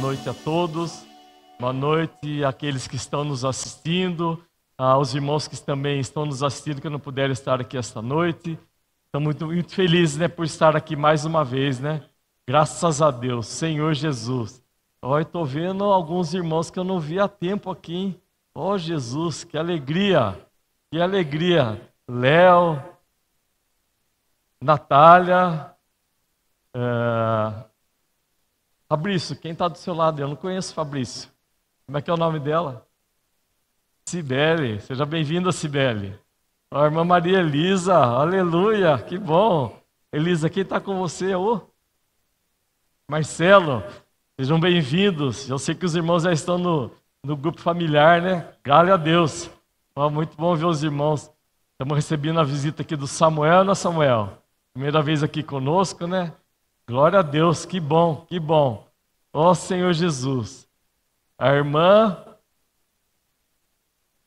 noite a todos. Boa noite àqueles que estão nos assistindo, ah, aos irmãos que também estão nos assistindo que não puderam estar aqui esta noite. Estou muito, muito né, por estar aqui mais uma vez, né? Graças a Deus, Senhor Jesus. Olha, estou vendo alguns irmãos que eu não vi há tempo aqui. Hein? Oh, Jesus, que alegria! Que alegria! Léo, Natália, eh, Fabrício, quem está do seu lado? Eu não conheço Fabrício. Como é que é o nome dela? Cibele. Seja bem-vinda, Cibele. A irmã Maria Elisa, aleluia, que bom. Elisa, quem está com você o Marcelo. Sejam bem-vindos. Eu sei que os irmãos já estão no, no grupo familiar, né? Glória a Deus. Oh, muito bom ver os irmãos. Estamos recebendo a visita aqui do Samuel, né, Samuel? Primeira vez aqui conosco, né? Glória a Deus, que bom, que bom. Ó oh, Senhor Jesus. A irmã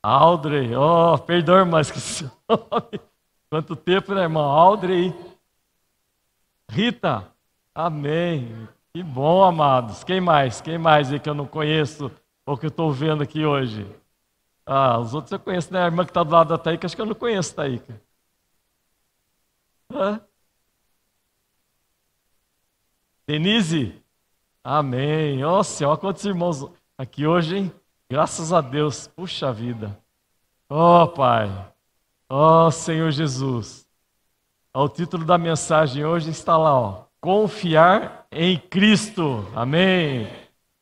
Audrey, ó, oh, perdão, irmã, esqueci o nome. Quanto tempo, né, irmã? Audrey? Rita, amém. Que bom, amados. Quem mais? Quem mais aí que eu não conheço ou que eu estou vendo aqui hoje? Ah, os outros eu conheço, né? A irmã que está do lado da Taíca, acho que eu não conheço, Taíca. Hã? Denise, amém. Ó oh, Senhor, quantos irmãos aqui hoje, hein? Graças a Deus, puxa vida. Ó oh, Pai, ó oh, Senhor Jesus. O título da mensagem hoje está lá, ó. Confiar em Cristo, amém.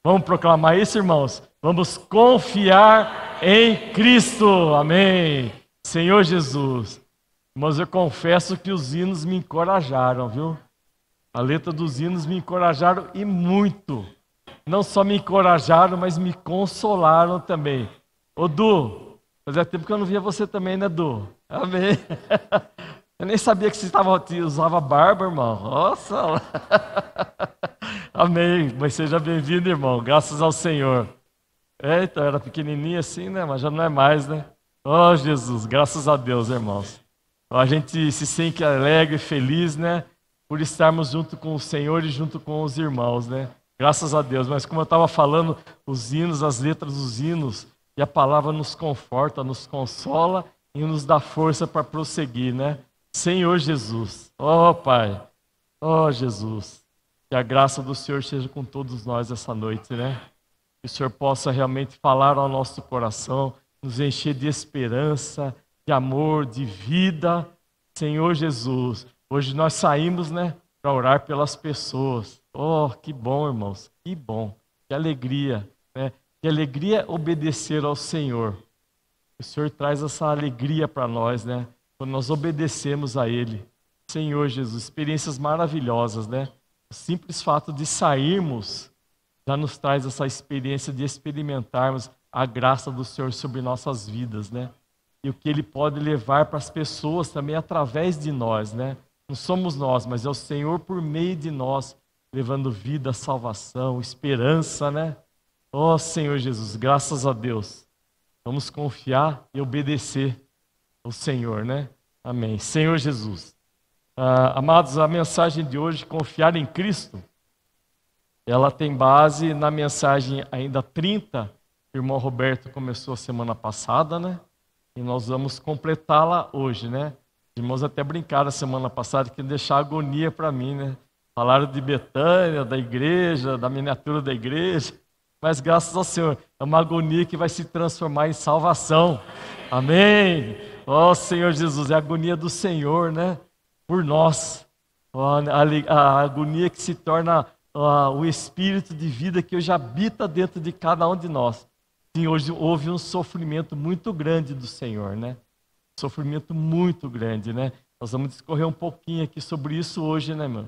Vamos proclamar isso, irmãos? Vamos confiar em Cristo, amém. Senhor Jesus, irmãos, eu confesso que os hinos me encorajaram, viu? A letra dos hinos me encorajaram e muito. Não só me encorajaram, mas me consolaram também. Ô Du, fazia tempo que eu não via você também, né, Du? Amém. Eu nem sabia que você estava, usava barba, irmão. Nossa! Amém. Mas seja bem-vindo, irmão. Graças ao Senhor. É, Eita, então, era pequenininha assim, né? Mas já não é mais, né? Oh, Jesus. Graças a Deus, irmãos. A gente se sente alegre, feliz, né? por estarmos junto com o Senhor e junto com os irmãos, né? Graças a Deus. Mas como eu estava falando, os hinos, as letras dos hinos e a palavra nos conforta, nos consola e nos dá força para prosseguir, né? Senhor Jesus, ó oh, Pai, ó oh, Jesus, que a graça do Senhor seja com todos nós essa noite, né? Que o Senhor possa realmente falar ao nosso coração, nos encher de esperança, de amor, de vida. Senhor Jesus, Hoje nós saímos, né, para orar pelas pessoas. Oh, que bom, irmãos, que bom, que alegria, né? Que alegria obedecer ao Senhor. O Senhor traz essa alegria para nós, né? Quando nós obedecemos a Ele. Senhor Jesus, experiências maravilhosas, né? O simples fato de sairmos já nos traz essa experiência de experimentarmos a graça do Senhor sobre nossas vidas, né? E o que Ele pode levar para as pessoas também através de nós, né? Não somos nós, mas é o Senhor por meio de nós, levando vida, salvação, esperança, né? Ó oh, Senhor Jesus, graças a Deus. Vamos confiar e obedecer ao Senhor, né? Amém. Senhor Jesus. Ah, amados, a mensagem de hoje, confiar em Cristo, ela tem base na mensagem ainda 30, que o irmão Roberto começou a semana passada, né? E nós vamos completá-la hoje, né? irmãos até brincaram semana passada que deixar agonia para mim, né? Falaram de Betânia, da igreja, da miniatura da igreja. Mas graças ao Senhor, é uma agonia que vai se transformar em salvação. Amém. Ó oh, Senhor Jesus, é a agonia do Senhor, né? Por nós. Oh, a, a, agonia que se torna oh, o espírito de vida que hoje habita dentro de cada um de nós. Sim, hoje houve um sofrimento muito grande do Senhor, né? sofrimento muito grande, né? Nós vamos discorrer um pouquinho aqui sobre isso hoje, né, irmão?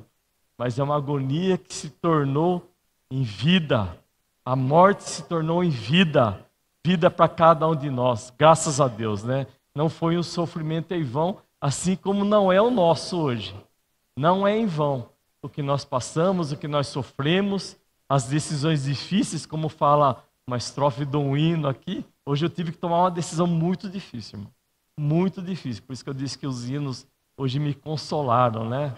Mas é uma agonia que se tornou em vida. A morte se tornou em vida. Vida para cada um de nós, graças a Deus, né? Não foi um sofrimento em vão, assim como não é o nosso hoje. Não é em vão o que nós passamos, o que nós sofremos, as decisões difíceis, como fala uma estrofe de um hino aqui. Hoje eu tive que tomar uma decisão muito difícil, irmão muito difícil. Por isso que eu disse que os hinos hoje me consolaram, né?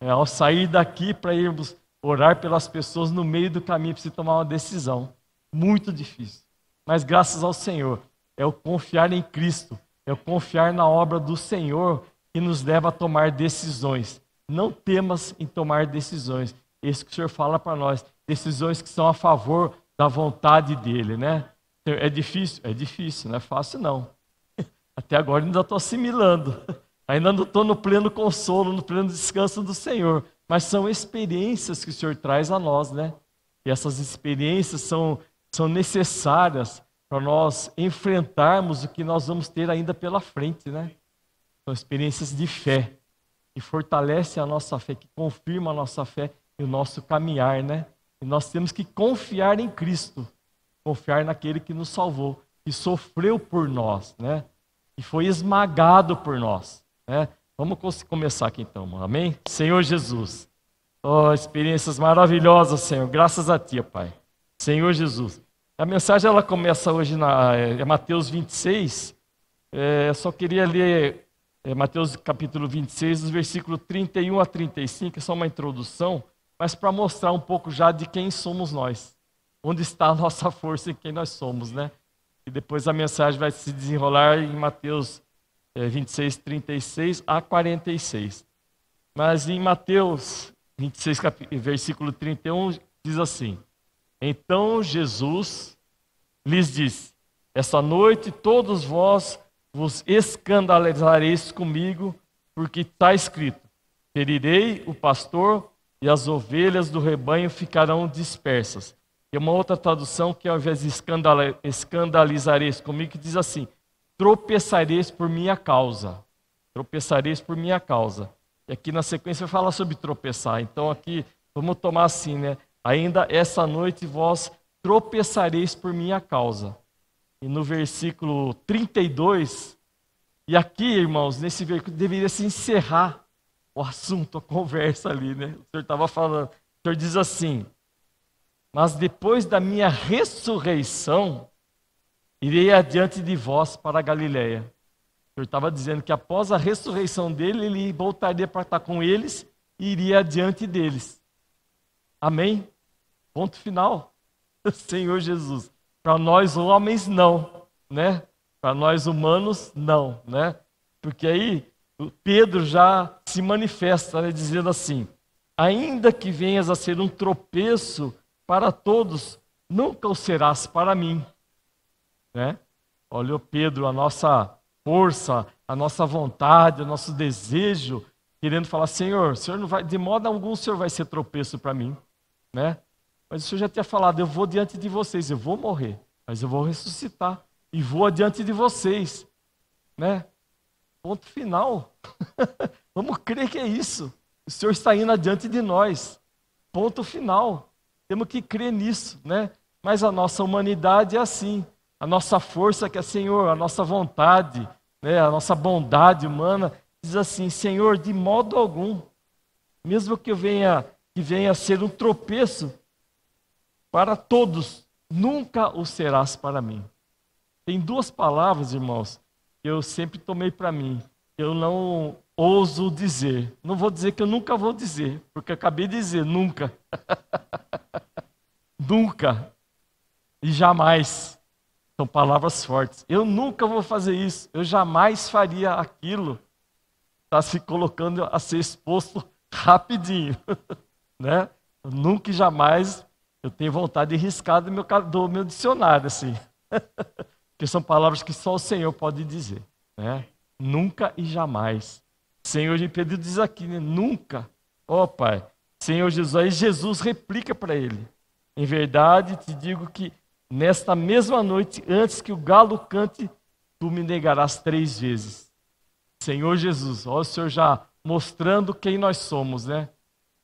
É, ao sair daqui para irmos orar pelas pessoas no meio do caminho para se tomar uma decisão. Muito difícil. Mas graças ao Senhor, é o confiar em Cristo, é o confiar na obra do Senhor que nos leva a tomar decisões. Não temas em tomar decisões. É isso que o Senhor fala para nós, decisões que são a favor da vontade dele, né? Então, é difícil? É difícil, não é fácil não. Até agora ainda estou assimilando, ainda não estou no pleno consolo, no pleno descanso do Senhor. Mas são experiências que o Senhor traz a nós, né? E essas experiências são, são necessárias para nós enfrentarmos o que nós vamos ter ainda pela frente, né? São experiências de fé, que fortalece a nossa fé, que confirma a nossa fé e o nosso caminhar, né? E nós temos que confiar em Cristo, confiar naquele que nos salvou, que sofreu por nós, né? e foi esmagado por nós. Né? Vamos começar aqui então, amém? Senhor Jesus, oh, experiências maravilhosas, Senhor, graças a Ti, Pai. Senhor Jesus. A mensagem ela começa hoje na é, é Mateus 26. É, só queria ler é, Mateus capítulo 26, os versículos 31 a 35, é só uma introdução, mas para mostrar um pouco já de quem somos nós, onde está a nossa força e quem nós somos, né? E depois a mensagem vai se desenrolar em Mateus 26, eh, 36 a 46. Mas em Mateus 26, versículo 31, diz assim: Então Jesus lhes disse: Essa noite todos vós vos escandalizareis comigo, porque está escrito: Ferirei o pastor e as ovelhas do rebanho ficarão dispersas. Tem uma outra tradução que ao invés de escandalizareis comigo, que diz assim: tropeçareis por minha causa. Tropeçareis por minha causa. E aqui na sequência fala sobre tropeçar. Então aqui, vamos tomar assim, né? Ainda essa noite vós tropeçareis por minha causa. E no versículo 32, e aqui, irmãos, nesse versículo deveria se encerrar o assunto, a conversa ali, né? O senhor estava falando. O senhor diz assim: mas depois da minha ressurreição, irei adiante de vós para a Galiléia. Eu estava dizendo que após a ressurreição dele, ele voltaria para estar com eles e iria adiante deles. Amém? Ponto final. Senhor Jesus. Para nós homens, não, né? Para nós humanos, não, né? Porque aí Pedro já se manifesta, né, dizendo assim: ainda que venhas a ser um tropeço para todos, nunca o serás para mim. Né? Olha, Pedro, a nossa força, a nossa vontade, o nosso desejo, querendo falar: Senhor, senhor não vai, de modo algum o senhor vai ser tropeço para mim. Né? Mas o senhor já tinha falado: eu vou diante de vocês, eu vou morrer, mas eu vou ressuscitar e vou adiante de vocês. Né? Ponto final. Vamos crer que é isso. O Senhor está indo adiante de nós. Ponto final. Temos que crer nisso, né? Mas a nossa humanidade é assim. A nossa força que é Senhor, a nossa vontade, né, a nossa bondade humana diz assim: Senhor, de modo algum, mesmo que eu venha que venha a ser um tropeço para todos, nunca o serás para mim. Tem duas palavras, irmãos, que eu sempre tomei para mim. Eu não ouso dizer. Não vou dizer que eu nunca vou dizer, porque acabei de dizer nunca. nunca e jamais. São palavras fortes. Eu nunca vou fazer isso, eu jamais faria aquilo. Está se colocando a ser exposto rapidinho, né? Eu nunca e jamais eu tenho vontade de riscar do meu, do meu dicionário, assim. Porque são palavras que só o Senhor pode dizer, né? Nunca e jamais. Senhor de Pedro diz aqui, né? Nunca. Ó oh, Pai, Senhor Jesus. Aí Jesus replica para ele. Em verdade te digo que nesta mesma noite, antes que o galo cante, tu me negarás três vezes. Senhor Jesus, olha o Senhor já mostrando quem nós somos, né?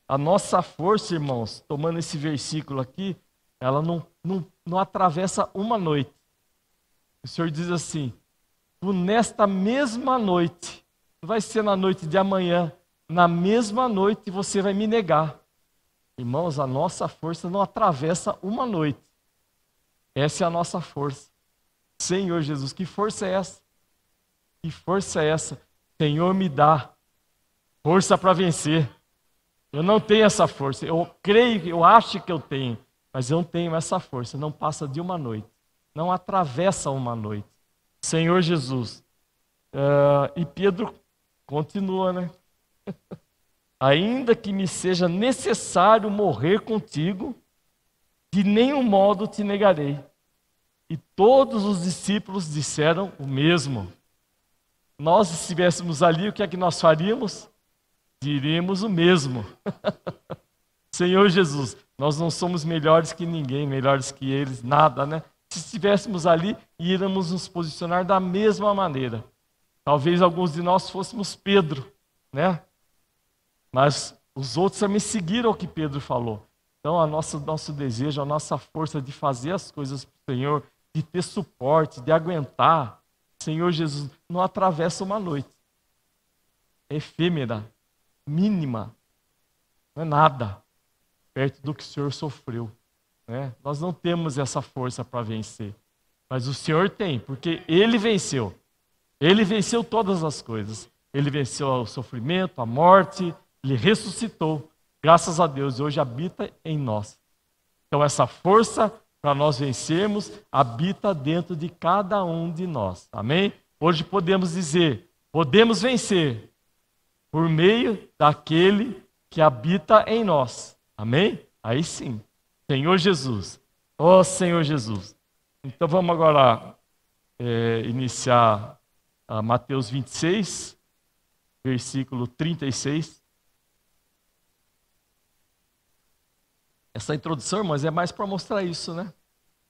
A nossa força, irmãos, tomando esse versículo aqui, ela não, não, não atravessa uma noite. O Senhor diz assim: tu nesta mesma noite, não vai ser na noite de amanhã, na mesma noite você vai me negar. Irmãos, a nossa força não atravessa uma noite. Essa é a nossa força. Senhor Jesus, que força é essa? Que força é essa? Senhor, me dá força para vencer. Eu não tenho essa força. Eu creio, eu acho que eu tenho, mas eu não tenho essa força. Não passa de uma noite. Não atravessa uma noite. Senhor Jesus. Uh, e Pedro continua, né? ainda que me seja necessário morrer contigo, de nenhum modo te negarei. E todos os discípulos disseram o mesmo. Nós, se estivéssemos ali, o que é que nós faríamos? Diríamos o mesmo. Senhor Jesus, nós não somos melhores que ninguém, melhores que eles, nada, né? Se estivéssemos ali, iríamos nos posicionar da mesma maneira. Talvez alguns de nós fôssemos Pedro, né? Mas os outros também seguiram o que Pedro falou. Então, o nosso, nosso desejo, a nossa força de fazer as coisas para o Senhor, de ter suporte, de aguentar, Senhor Jesus, não atravessa uma noite. É efêmera, mínima, não é nada perto do que o Senhor sofreu. Né? Nós não temos essa força para vencer, mas o Senhor tem, porque Ele venceu. Ele venceu todas as coisas. Ele venceu o sofrimento, a morte, ele ressuscitou, graças a Deus, e hoje habita em nós. Então, essa força para nós vencermos habita dentro de cada um de nós. Amém? Hoje podemos dizer: podemos vencer por meio daquele que habita em nós. Amém? Aí sim. Senhor Jesus. Ó oh, Senhor Jesus. Então vamos agora é, iniciar ah, Mateus 26, versículo 36. Essa introdução, irmãos, é mais para mostrar isso, né?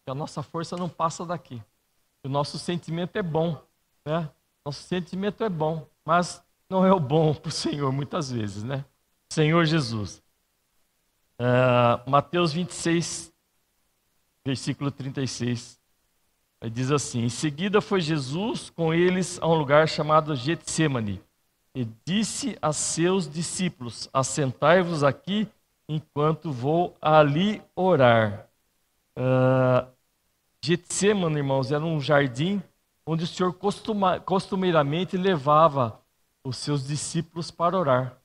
Que a nossa força não passa daqui. O nosso sentimento é bom, né? Nosso sentimento é bom, mas não é o bom para o Senhor muitas vezes, né? Senhor Jesus. Uh, Mateus 26, versículo 36. Diz assim: Em seguida foi Jesus com eles a um lugar chamado Getsemane e disse a seus discípulos: Assentai-vos aqui enquanto vou ali orar. Uh, Getsemane, irmãos, era um jardim onde o Senhor costuma, costumeiramente levava os seus discípulos para orar.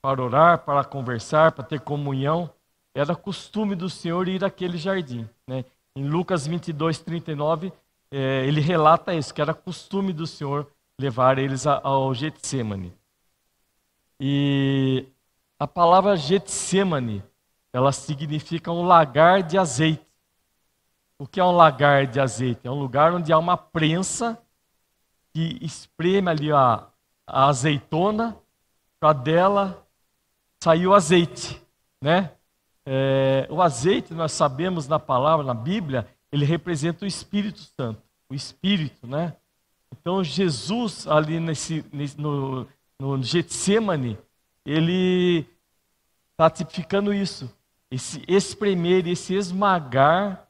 Para orar, para conversar, para ter comunhão. Era costume do Senhor ir àquele jardim. Né? Em Lucas 22, 39, eh, ele relata isso, que era costume do Senhor levar eles ao Getsemane. E a palavra Getsemane, ela significa um lagar de azeite. O que é um lagar de azeite? É um lugar onde há uma prensa que espreme ali a, a azeitona para dela sair o azeite, né? É, o azeite, nós sabemos na palavra, na Bíblia, ele representa o Espírito Santo, o Espírito, né? Então Jesus ali nesse, no, no Getsemane, ele está tipificando isso, esse espremer, esse esmagar,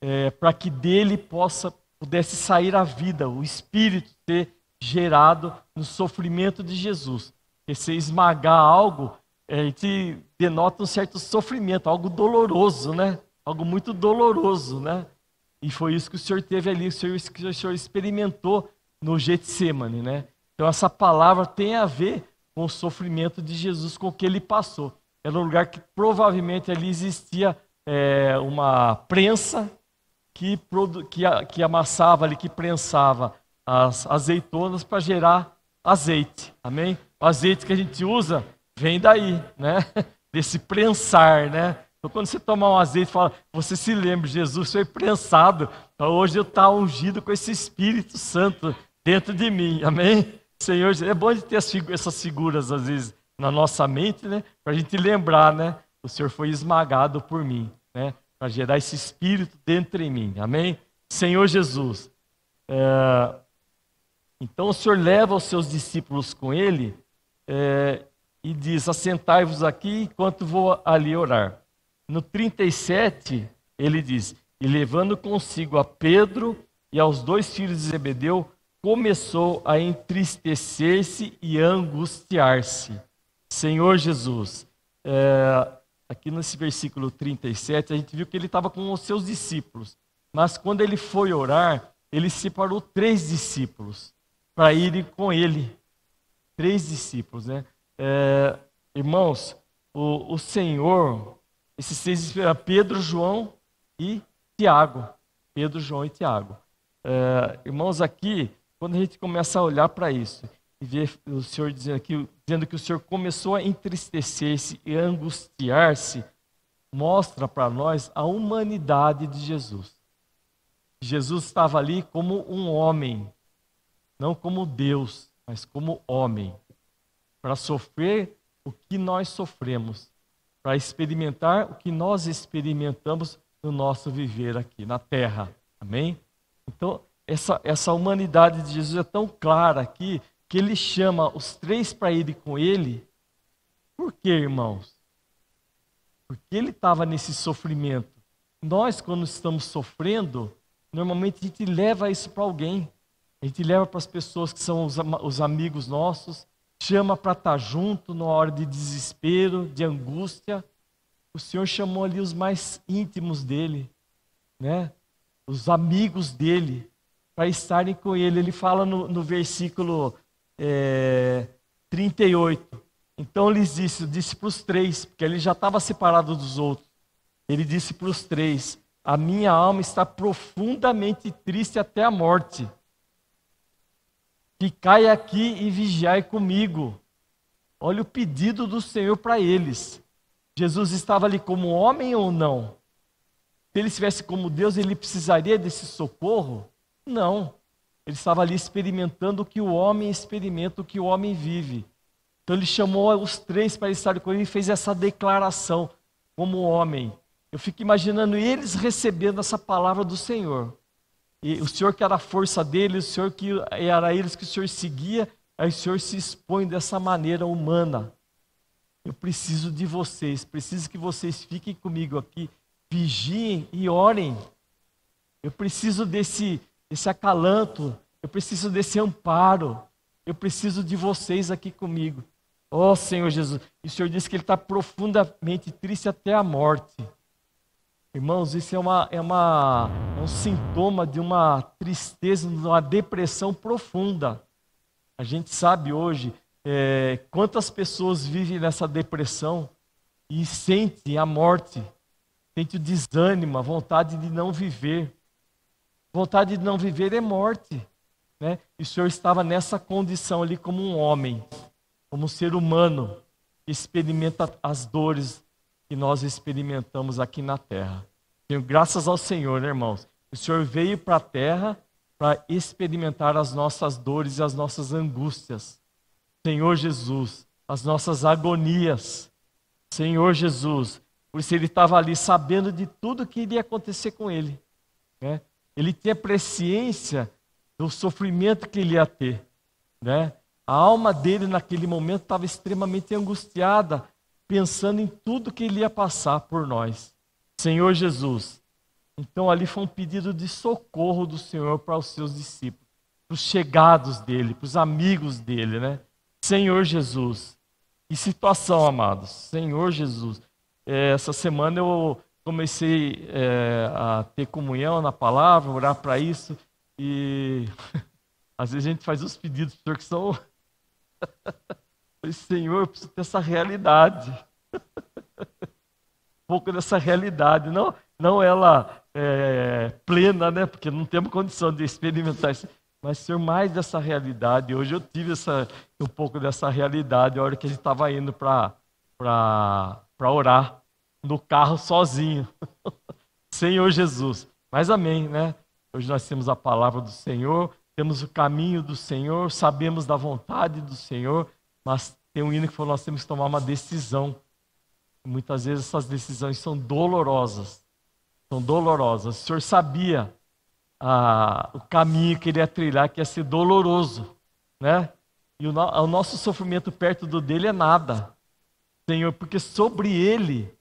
é, para que dele possa pudesse sair a vida, o espírito ser gerado no sofrimento de Jesus. Porque se esmagar algo, é, a gente denota um certo sofrimento, algo doloroso, né? Algo muito doloroso, né? E foi isso que o Senhor teve ali, o Senhor, o senhor experimentou no Getsemane, né? Então essa palavra tem a ver com o sofrimento de Jesus, com o que ele passou. Era um lugar que provavelmente ali existia é, uma prensa que, que, que amassava ali, que prensava as azeitonas para gerar azeite. Amém? O azeite que a gente usa vem daí, né? Desse prensar, né? Então, quando você tomar um azeite, fala, você se lembra, Jesus foi prensado. Então, hoje eu estou tá ungido com esse Espírito Santo dentro de mim. Amém? Senhor, é bom de ter essas figuras às vezes na nossa mente, né? Para a gente lembrar, né? O Senhor foi esmagado por mim, né? Para gerar esse espírito dentro em mim, amém? Senhor Jesus. É... Então o Senhor leva os seus discípulos com ele é... e diz: Assentai-vos aqui enquanto vou ali orar. No 37, ele diz: E levando consigo a Pedro e aos dois filhos de Zebedeu, começou a entristecer-se e angustiar-se. Senhor Jesus, é, aqui nesse versículo 37, a gente viu que ele estava com os seus discípulos, mas quando ele foi orar, ele separou três discípulos para irem com ele. Três discípulos, né? É, irmãos, o, o Senhor, esses seis, Pedro, João e Tiago. Pedro, João e Tiago. É, irmãos, aqui quando a gente começa a olhar para isso e ver o Senhor dizendo, aqui, dizendo que o Senhor começou a entristecer-se e angustiar-se, mostra para nós a humanidade de Jesus. Jesus estava ali como um homem, não como Deus, mas como homem, para sofrer o que nós sofremos, para experimentar o que nós experimentamos no nosso viver aqui na terra. Amém? Então, essa, essa humanidade de Jesus é tão clara aqui que ele chama os três para ir com ele. Por quê, irmãos? Porque ele estava nesse sofrimento. Nós, quando estamos sofrendo, normalmente a gente leva isso para alguém. A gente leva para as pessoas que são os, os amigos nossos, chama para estar tá junto numa hora de desespero, de angústia. O Senhor chamou ali os mais íntimos dele, né? os amigos dele, para estarem com ele. Ele fala no, no versículo é, 38. Então lhes disse, disse para os três, porque ele já estava separado dos outros. Ele disse para os três: A minha alma está profundamente triste até a morte. Ficai aqui e vigiai comigo. Olha o pedido do Senhor para eles. Jesus estava ali como homem ou não? Se ele estivesse como Deus, ele precisaria desse socorro? Não. Ele estava ali experimentando o que o homem experimenta, o que o homem vive. Então ele chamou os três para estar com ele e fez essa declaração como homem. Eu fico imaginando eles recebendo essa palavra do Senhor. E o Senhor que era a força dele, o Senhor que era eles que o Senhor seguia, aí o Senhor se expõe dessa maneira humana. Eu preciso de vocês, preciso que vocês fiquem comigo aqui, vigiem e orem. Eu preciso desse desse acalanto, eu preciso desse amparo, eu preciso de vocês aqui comigo. Ó oh, Senhor Jesus, e o Senhor disse que ele está profundamente triste até a morte. Irmãos, isso é, uma, é, uma, é um sintoma de uma tristeza, de uma depressão profunda. A gente sabe hoje é, quantas pessoas vivem nessa depressão e sentem a morte, sente o desânimo, a vontade de não viver. Vontade de não viver é morte. Né? E o Senhor estava nessa condição ali como um homem, como um ser humano, que experimenta as dores que nós experimentamos aqui na terra. Tenho graças ao Senhor, né, irmãos. O Senhor veio para a terra para experimentar as nossas dores e as nossas angústias. Senhor Jesus, as nossas agonias. Senhor Jesus, por isso ele estava ali sabendo de tudo que iria acontecer com ele. Né? ele tinha presciência do sofrimento que ele ia ter, né? A alma dele naquele momento estava extremamente angustiada, pensando em tudo que ele ia passar por nós. Senhor Jesus. Então ali foi um pedido de socorro do Senhor para os seus discípulos, para os chegados dele, para os amigos dele, né? Senhor Jesus. Que situação, amados. Senhor Jesus. É, essa semana eu comecei é, a ter comunhão na palavra, orar para isso. E às vezes a gente faz os pedidos para Senhor que são. Senhor, eu preciso ter essa realidade. um pouco dessa realidade. Não, não ela é, plena, né? Porque não temos condição de experimentar isso. Mas, Senhor, mais dessa realidade. Hoje eu tive essa, um pouco dessa realidade, a hora que a gente estava indo para orar no carro sozinho. Senhor Jesus. Mas amém, né? Hoje nós temos a palavra do Senhor, temos o caminho do Senhor, sabemos da vontade do Senhor, mas tem um hino que falou: nós temos que tomar uma decisão. Muitas vezes essas decisões são dolorosas. São dolorosas. O Senhor sabia ah, o caminho que ele ia trilhar, que ia ser doloroso, né? E o, o nosso sofrimento perto do dele é nada, Senhor, porque sobre ele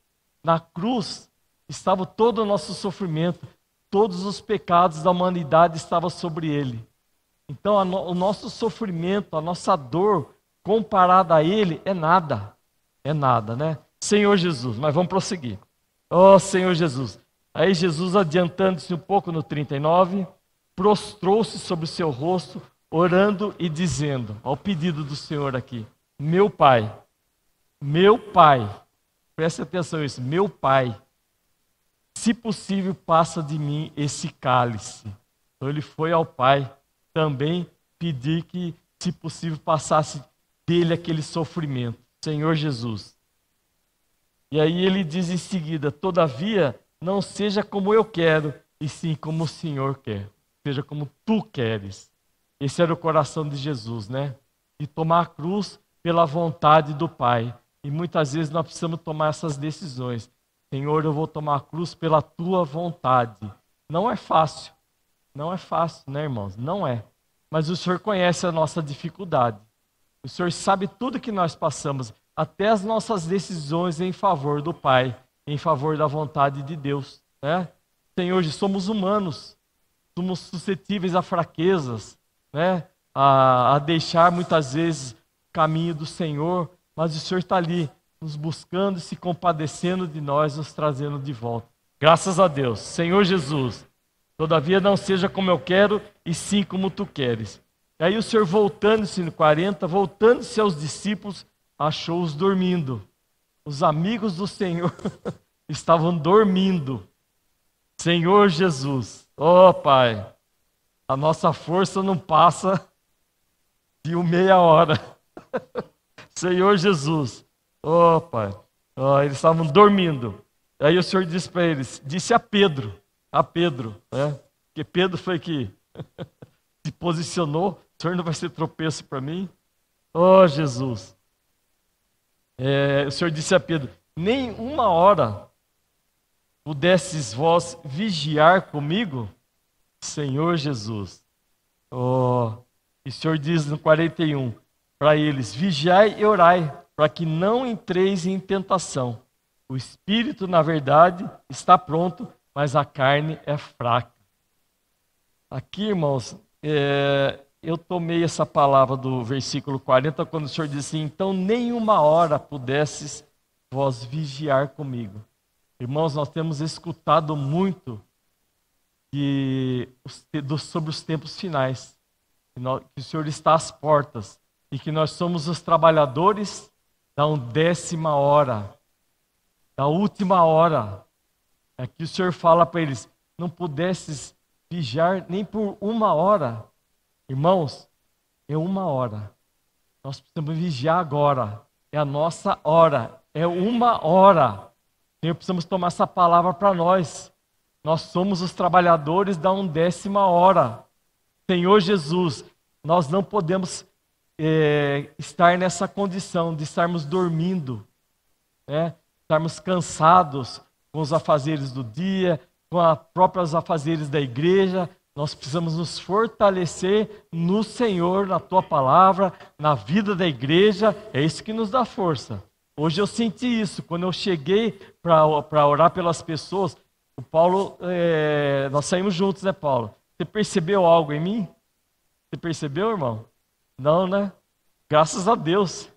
na cruz estava todo o nosso sofrimento, todos os pecados da humanidade estavam sobre ele. Então, o nosso sofrimento, a nossa dor comparada a ele é nada. É nada, né? Senhor Jesus, mas vamos prosseguir. Oh, Senhor Jesus. Aí Jesus, adiantando-se um pouco no 39, prostrou-se sobre o seu rosto, orando e dizendo, ao pedido do Senhor aqui: Meu Pai, meu Pai, Preste atenção isso. Meu pai, se possível, passa de mim esse cálice. Então ele foi ao pai também pedir que, se possível, passasse dele aquele sofrimento. Senhor Jesus. E aí ele diz em seguida: Todavia, não seja como eu quero, e sim como o Senhor quer. Seja como tu queres. Esse era o coração de Jesus, né? E tomar a cruz pela vontade do Pai. E muitas vezes nós precisamos tomar essas decisões. Senhor, eu vou tomar a cruz pela tua vontade. Não é fácil. Não é fácil, né, irmãos? Não é. Mas o Senhor conhece a nossa dificuldade. O Senhor sabe tudo que nós passamos, até as nossas decisões em favor do Pai, em favor da vontade de Deus, né? Senhor, somos humanos. Somos suscetíveis a fraquezas, né? A, a deixar muitas vezes o caminho do Senhor mas o Senhor está ali nos buscando, se compadecendo de nós, nos trazendo de volta. Graças a Deus, Senhor Jesus. Todavia não seja como eu quero, e sim como tu queres. E aí o Senhor voltando-se no 40, voltando-se aos discípulos, achou-os dormindo. Os amigos do Senhor estavam dormindo. Senhor Jesus, ó oh, Pai, a nossa força não passa de uma meia hora. Senhor Jesus. Oh, Pai. Oh, eles estavam dormindo. Aí o Senhor disse para eles, disse a Pedro, a Pedro, né? Porque Pedro foi que se posicionou, o Senhor não vai ser tropeço para mim. Oh, Jesus. É, o Senhor disse a Pedro, nem uma hora pudesses vós vigiar comigo, Senhor Jesus. Oh, e o Senhor diz no 41, para eles: vigiai e orai, para que não entreis em tentação. O espírito, na verdade, está pronto, mas a carne é fraca. Aqui, irmãos, é, eu tomei essa palavra do versículo 40, quando o Senhor disse: assim, Então, nenhuma hora pudesses vós vigiar comigo. Irmãos, nós temos escutado muito de, sobre os tempos finais, que o Senhor está às portas e que nós somos os trabalhadores da undécima hora, da última hora. Aqui é o Senhor fala para eles: não pudesses vigiar nem por uma hora. Irmãos, é uma hora. Nós precisamos vigiar agora. É a nossa hora. É uma hora. Senhor, precisamos tomar essa palavra para nós. Nós somos os trabalhadores da undécima hora. Senhor Jesus, nós não podemos é, estar nessa condição de estarmos dormindo, né? estarmos cansados com os afazeres do dia, com as próprias afazeres da igreja, nós precisamos nos fortalecer no Senhor, na tua palavra, na vida da igreja. É isso que nos dá força. Hoje eu senti isso. Quando eu cheguei para orar pelas pessoas, o Paulo, é, nós saímos juntos, né, Paulo? Você percebeu algo em mim? Você percebeu, irmão? Não, né? Graças a Deus.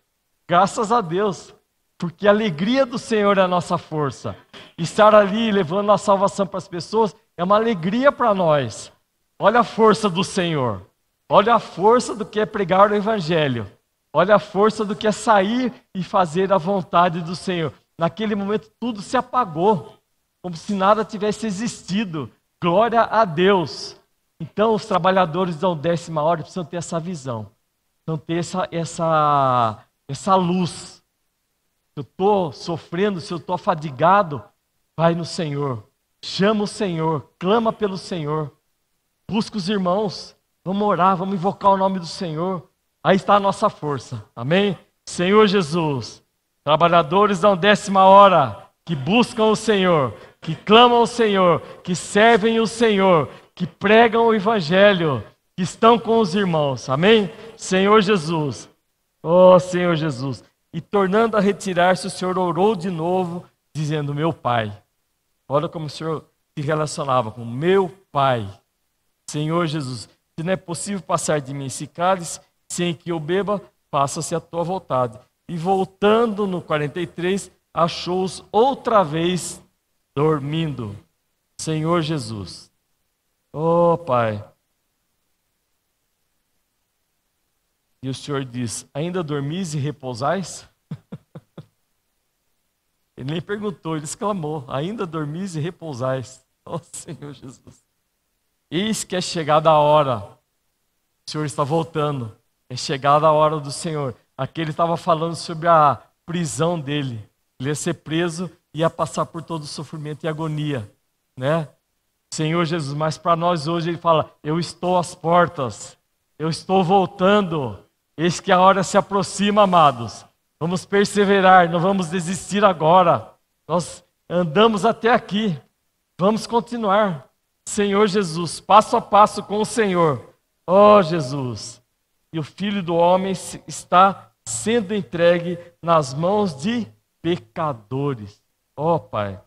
Graças a Deus. Porque a alegria do Senhor é a nossa força. Estar ali levando a salvação para as pessoas é uma alegria para nós. Olha a força do Senhor. Olha a força do que é pregar o Evangelho. Olha a força do que é sair e fazer a vontade do Senhor. Naquele momento tudo se apagou, como se nada tivesse existido. Glória a Deus. Então os trabalhadores da décima hora precisam ter essa visão. Então, ter essa, essa, essa luz. Se eu estou sofrendo, se eu estou afadigado, vai no Senhor. Chama o Senhor, clama pelo Senhor. Busca os irmãos, vamos orar, vamos invocar o nome do Senhor. Aí está a nossa força. Amém? Senhor Jesus, trabalhadores da décima hora, que buscam o Senhor, que clamam ao Senhor, que servem o Senhor, que pregam o Evangelho que estão com os irmãos. Amém? Senhor Jesus. Oh, Senhor Jesus. E tornando a retirar-se, o Senhor orou de novo, dizendo: Meu Pai. Olha como o Senhor se relacionava com meu Pai. Senhor Jesus, se não é possível passar de mim esse cálice sem que eu beba, faça-se a tua vontade. E voltando no 43, achou-os outra vez dormindo. Senhor Jesus. Oh, Pai, E o Senhor diz: Ainda dormis e repousais? ele nem perguntou, ele exclamou: Ainda dormis e repousais? Oh Senhor Jesus. Eis que é chegada a hora. O Senhor está voltando. É chegada a hora do Senhor. Aqui ele estava falando sobre a prisão dele. Ele ia ser preso e ia passar por todo o sofrimento e agonia, né? Senhor Jesus, mas para nós hoje ele fala: Eu estou às portas, eu estou voltando, Eis que a hora se aproxima, amados. Vamos perseverar, não vamos desistir agora. Nós andamos até aqui. Vamos continuar. Senhor Jesus, passo a passo com o Senhor. Ó oh, Jesus. E o filho do homem está sendo entregue nas mãos de pecadores. Ó oh, Pai.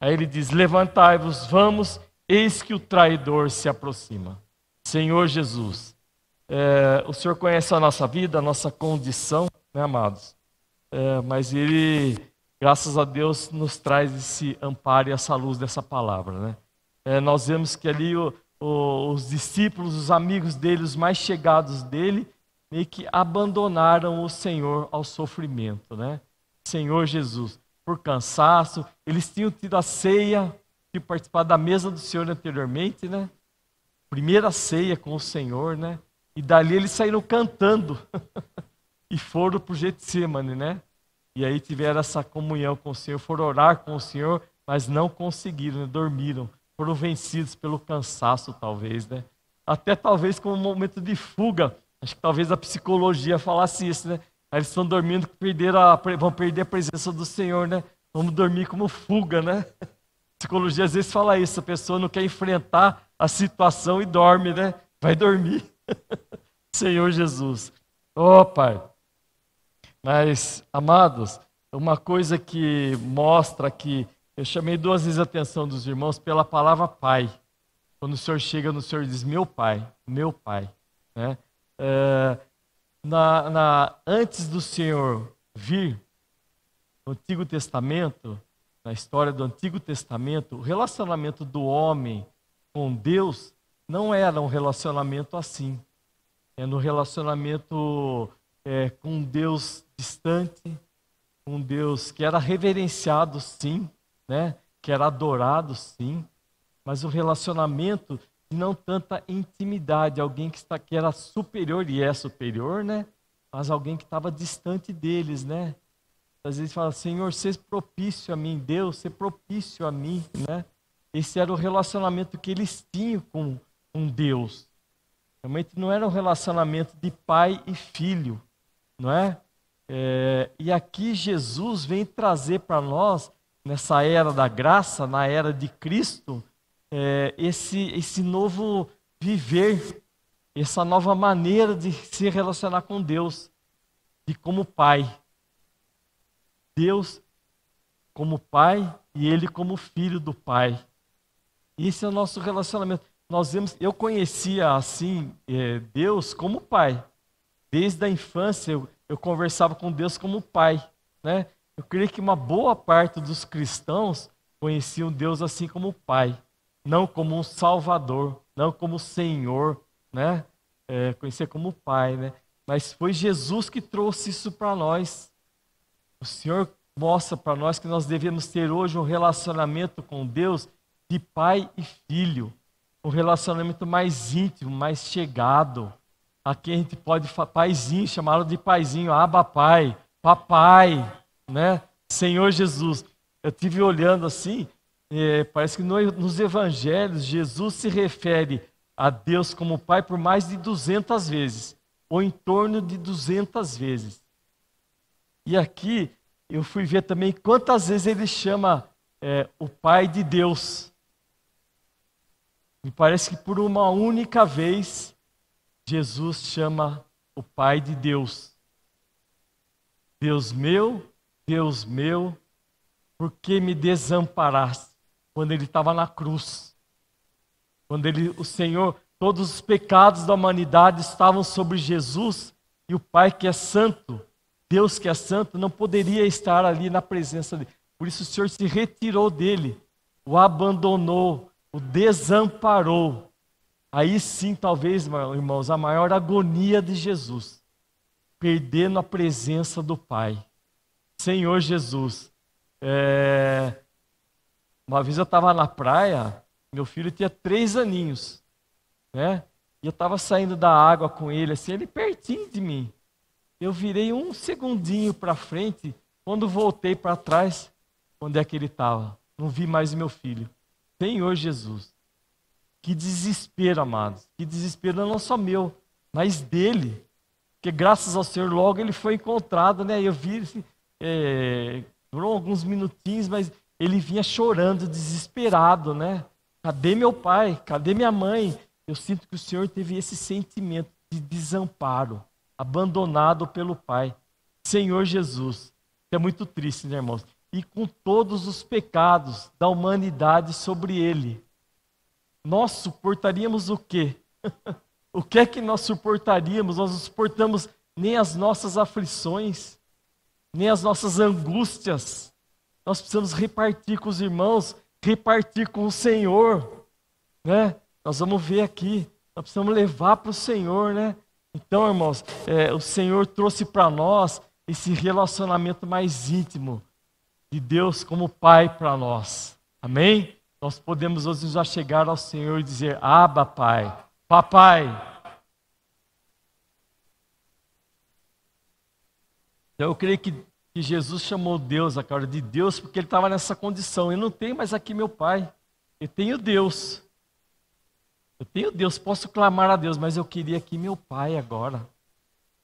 Aí ele diz: Levantai-vos, vamos, eis que o traidor se aproxima. Senhor Jesus é, o Senhor conhece a nossa vida, a nossa condição, né, amados? É, mas Ele, graças a Deus, nos traz esse amparo e essa luz dessa palavra, né? É, nós vemos que ali o, o, os discípulos, os amigos dele, os mais chegados dele, meio que abandonaram o Senhor ao sofrimento, né? Senhor Jesus, por cansaço, eles tinham tido a ceia, de participar da mesa do Senhor anteriormente, né? Primeira ceia com o Senhor, né? E dali eles saíram cantando e foram para o Getsemane, né? E aí tiveram essa comunhão com o Senhor, foram orar com o Senhor, mas não conseguiram, né? dormiram, foram vencidos pelo cansaço, talvez, né? Até talvez como um momento de fuga. Acho que talvez a psicologia falasse isso, né? Aí eles estão dormindo, perderam a, vão perder a presença do Senhor, né? Vamos dormir como fuga, né? A psicologia às vezes fala isso, a pessoa não quer enfrentar a situação e dorme, né? Vai dormir. Senhor Jesus. Ó oh, Pai. Mas, amados, uma coisa que mostra que eu chamei duas vezes a atenção dos irmãos pela palavra Pai. Quando o Senhor chega no Senhor diz, meu Pai, meu Pai. Né? É, na, na, antes do Senhor vir, no Antigo Testamento, na história do Antigo Testamento, o relacionamento do homem com Deus não era um relacionamento assim. É no relacionamento é, com Deus distante, um Deus que era reverenciado, sim, né? que era adorado, sim, mas um relacionamento não tanta intimidade, alguém que, está, que era superior e é superior, né? mas alguém que estava distante deles. Né? Às vezes fala, Senhor, seja propício a mim, Deus, seja propício a mim. Né? Esse era o relacionamento que eles tinham com, um Deus. Realmente não era um relacionamento de pai e filho, não é? é e aqui Jesus vem trazer para nós, nessa era da graça, na era de Cristo, é, esse, esse novo viver, essa nova maneira de se relacionar com Deus, de como pai. Deus como pai e ele como filho do pai. Esse é o nosso relacionamento nós vemos, eu conhecia assim é, Deus como pai. Desde a infância eu, eu conversava com Deus como pai, né? Eu creio que uma boa parte dos cristãos conheciam Deus assim como pai, não como um salvador, não como senhor, né? É, conhecer como pai, né? Mas foi Jesus que trouxe isso para nós. O Senhor mostra para nós que nós devemos ter hoje um relacionamento com Deus de pai e filho um relacionamento mais íntimo, mais chegado. Aqui a gente pode paizinho, chamá-lo de paizinho, aba pai, papai, né? Senhor Jesus. Eu tive olhando assim, é, parece que no, nos evangelhos Jesus se refere a Deus como pai por mais de 200 vezes, ou em torno de 200 vezes. E aqui eu fui ver também quantas vezes ele chama é, o pai de Deus. E parece que por uma única vez, Jesus chama o Pai de Deus. Deus meu, Deus meu, por que me desamparaste? Quando ele estava na cruz. Quando ele, o Senhor, todos os pecados da humanidade estavam sobre Jesus e o Pai que é santo, Deus que é santo, não poderia estar ali na presença dele. Por isso o Senhor se retirou dele, o abandonou, o desamparou. Aí sim, talvez, irmãos, a maior agonia de Jesus, perdendo a presença do Pai. Senhor Jesus, é... uma vez eu estava na praia, meu filho tinha três aninhos, né? E eu estava saindo da água com ele, assim, ele pertinho de mim. Eu virei um segundinho para frente, quando voltei para trás, onde é que ele estava? Não vi mais meu filho. Senhor Jesus. Que desespero, amados. Que desespero não é só meu, mas dele. Porque graças ao Senhor, logo ele foi encontrado, né? Eu vi, assim, é, durou alguns minutinhos, mas ele vinha chorando, desesperado, né? Cadê meu pai? Cadê minha mãe? Eu sinto que o Senhor teve esse sentimento de desamparo, abandonado pelo Pai. Senhor Jesus. é muito triste, né, irmãos? e com todos os pecados da humanidade sobre ele. Nós suportaríamos o quê? o que é que nós suportaríamos? Nós não suportamos nem as nossas aflições, nem as nossas angústias. Nós precisamos repartir com os irmãos, repartir com o Senhor, né? Nós vamos ver aqui, nós precisamos levar para o Senhor, né? Então, irmãos, é, o Senhor trouxe para nós esse relacionamento mais íntimo de Deus como Pai para nós. Amém? Nós podemos hoje já chegar ao Senhor e dizer: Abba, Pai, Papai. Então eu creio que, que Jesus chamou Deus, a cara de Deus, porque ele estava nessa condição. Eu não tenho mais aqui meu Pai, eu tenho Deus. Eu tenho Deus, posso clamar a Deus, mas eu queria aqui meu Pai agora.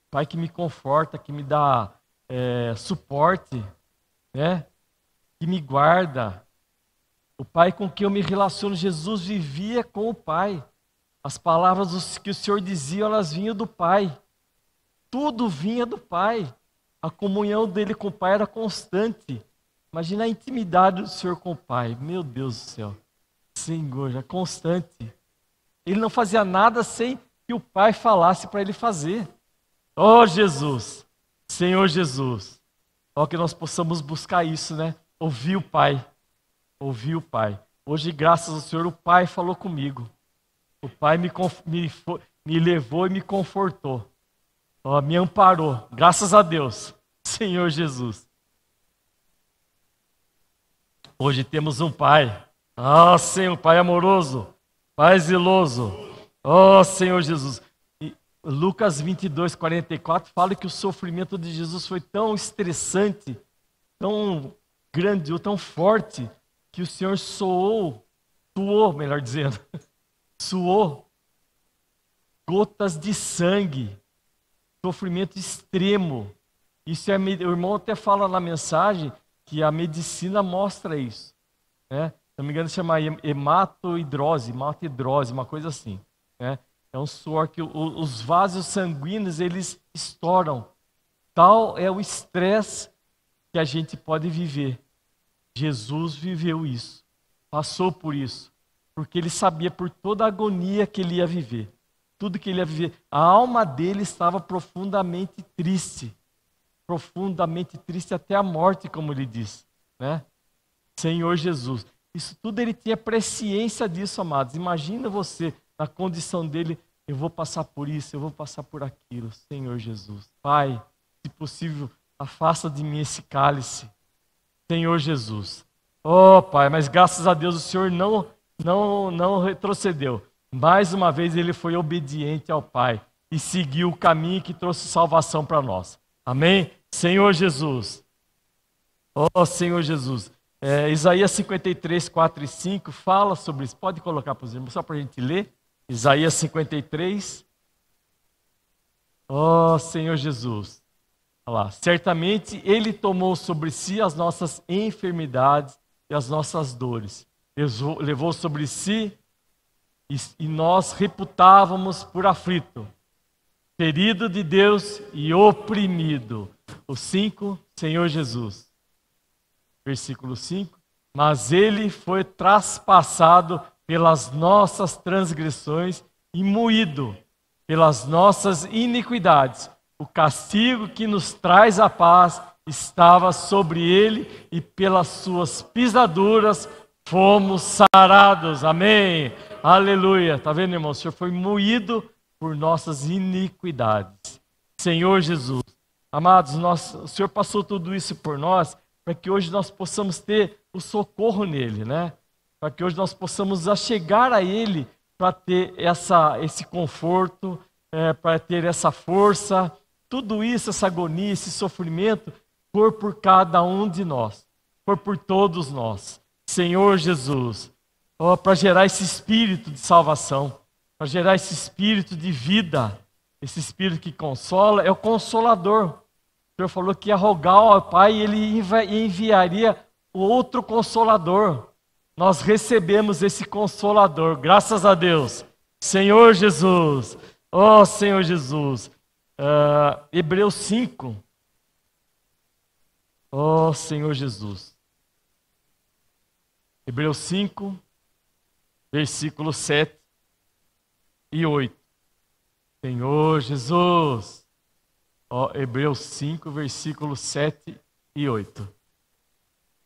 Pai que me conforta, que me dá é, suporte, né? que me guarda, o Pai com quem eu me relaciono. Jesus vivia com o Pai. As palavras que o Senhor dizia, elas vinham do Pai. Tudo vinha do Pai. A comunhão dele com o Pai era constante. Imagina a intimidade do Senhor com o Pai. Meu Deus do céu. Senhor, já é constante. Ele não fazia nada sem que o Pai falasse para ele fazer. Oh, Jesus! Senhor Jesus! Ó, oh, que nós possamos buscar isso, né? Ouvi o Pai. Ouvi o Pai. Hoje, graças ao Senhor, o Pai falou comigo. O Pai me, me, me levou e me confortou. ó me amparou. Graças a Deus, Senhor Jesus. Hoje temos um Pai. Ah, oh, Senhor, Pai amoroso, Pai zeloso. Oh, Senhor Jesus. E Lucas 22, 44 fala que o sofrimento de Jesus foi tão estressante, tão grande, ou tão forte, que o Senhor soou, suou, melhor dizendo, suou gotas de sangue, sofrimento extremo. Isso é, o irmão até fala na mensagem que a medicina mostra isso. Né? Se não me engano, chama hematoidrose, hematoidrose, uma coisa assim. Né? É um suor que os vasos sanguíneos eles estouram. Tal é o estresse que a gente pode viver. Jesus viveu isso, passou por isso, porque ele sabia por toda a agonia que ele ia viver, tudo que ele ia viver. A alma dele estava profundamente triste, profundamente triste até a morte, como ele diz, né? Senhor Jesus. Isso tudo ele tinha presciência disso, amados. Imagina você na condição dele, eu vou passar por isso, eu vou passar por aquilo, Senhor Jesus. Pai, se possível, Afasta de mim esse cálice, Senhor Jesus. Oh, Pai, mas graças a Deus o Senhor não, não, não retrocedeu. Mais uma vez ele foi obediente ao Pai e seguiu o caminho que trouxe salvação para nós. Amém? Senhor Jesus. Oh, Senhor Jesus. É, Isaías 53, 4 e 5 fala sobre isso. Pode colocar para os irmãos, só para a gente ler. Isaías 53. Oh, Senhor Jesus lá. Certamente ele tomou sobre si as nossas enfermidades e as nossas dores. Levou sobre si e nós reputávamos por aflito, ferido de Deus e oprimido. O 5, Senhor Jesus. Versículo 5. Mas ele foi traspassado pelas nossas transgressões e moído pelas nossas iniquidades o castigo que nos traz a paz estava sobre ele e pelas suas pisaduras fomos sarados. Amém. Aleluia. Tá vendo, irmão? O Senhor foi moído por nossas iniquidades. Senhor Jesus, amados, nós, o Senhor passou tudo isso por nós para que hoje nós possamos ter o socorro nele, né? Para que hoje nós possamos chegar a ele para ter essa, esse conforto, é, para ter essa força, tudo isso, essa agonia, esse sofrimento, for por cada um de nós, for por todos nós. Senhor Jesus, oh, para gerar esse espírito de salvação, para gerar esse espírito de vida, esse espírito que consola, é o consolador. O Senhor falou que ia rogar ao Pai e ele enviaria outro consolador. Nós recebemos esse consolador, graças a Deus. Senhor Jesus, oh Senhor Jesus, Uh, Hebreus 5. Oh, Senhor Jesus. Hebreus 5, versículo 7 e 8. Senhor Jesus. Ó, oh, Hebreus 5, versículo 7 e 8.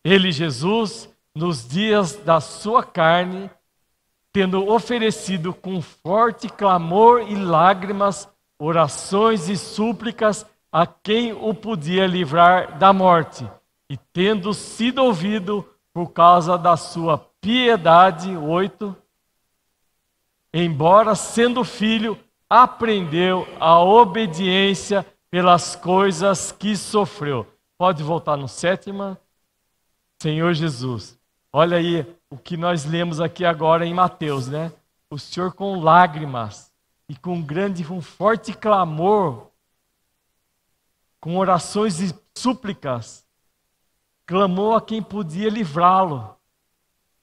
Ele, Jesus, nos dias da sua carne, tendo oferecido com forte clamor e lágrimas orações e súplicas a quem o podia livrar da morte, e tendo sido ouvido por causa da sua piedade, 8, embora sendo filho, aprendeu a obediência pelas coisas que sofreu. Pode voltar no sétima. Senhor Jesus, olha aí o que nós lemos aqui agora em Mateus, né? O Senhor com lágrimas e com grande, com forte clamor, com orações e súplicas, clamou a quem podia livrá-lo.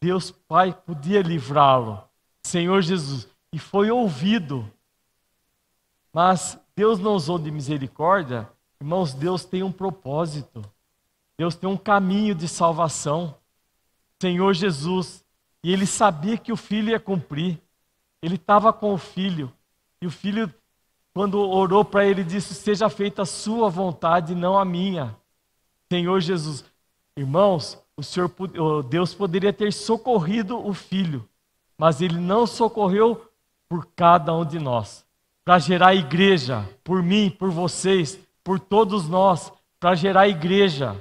Deus Pai podia livrá-lo, Senhor Jesus, e foi ouvido. Mas Deus não usou de misericórdia, irmãos, Deus tem um propósito. Deus tem um caminho de salvação. Senhor Jesus, e ele sabia que o filho ia cumprir. Ele estava com o filho, e o filho, quando orou para ele, disse: Seja feita a sua vontade, não a minha. Senhor Jesus, irmãos, o Senhor, Deus poderia ter socorrido o filho, mas ele não socorreu por cada um de nós. Para gerar igreja, por mim, por vocês, por todos nós, para gerar igreja,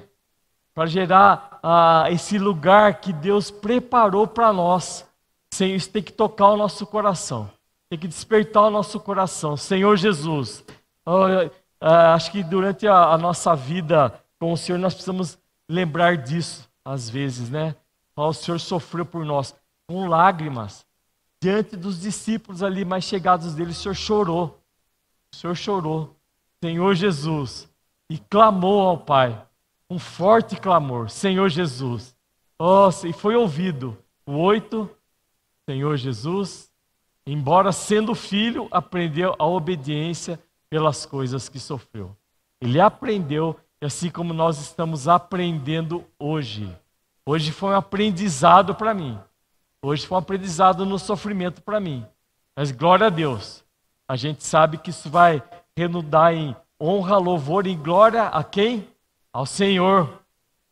para gerar ah, esse lugar que Deus preparou para nós. Senhor, isso tem que tocar o nosso coração tem que despertar o nosso coração. Senhor Jesus, ah, acho que durante a, a nossa vida com o Senhor nós precisamos lembrar disso, às vezes, né? O Senhor sofreu por nós com lágrimas diante dos discípulos ali mais chegados dele. O Senhor chorou. O Senhor chorou. Senhor Jesus. E clamou ao Pai. Um forte clamor. Senhor Jesus. Oh, e foi ouvido. O oito. Senhor Jesus. Embora sendo filho, aprendeu a obediência pelas coisas que sofreu. Ele aprendeu, e assim como nós estamos aprendendo hoje. Hoje foi um aprendizado para mim. Hoje foi um aprendizado no sofrimento para mim. Mas glória a Deus. A gente sabe que isso vai renudar em honra, louvor e glória a quem? Ao Senhor.